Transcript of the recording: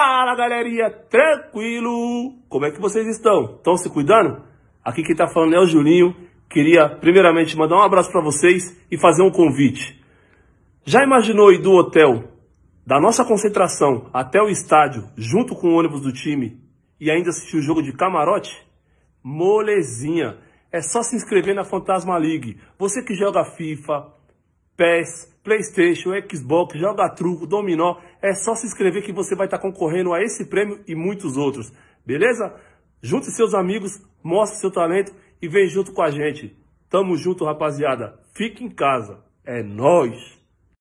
Fala galerinha, tranquilo? Como é que vocês estão? Estão se cuidando? Aqui quem está falando é o Julinho. Queria primeiramente mandar um abraço para vocês e fazer um convite. Já imaginou ir do hotel, da nossa concentração até o estádio, junto com o ônibus do time e ainda assistir o jogo de camarote? Molezinha! É só se inscrever na Fantasma League. Você que joga FIFA, PES, Playstation, Xbox, joga truco, dominó. É só se inscrever que você vai estar tá concorrendo a esse prêmio e muitos outros. Beleza? Junte seus amigos, mostre seu talento e vem junto com a gente. Tamo junto, rapaziada. Fique em casa. É nós.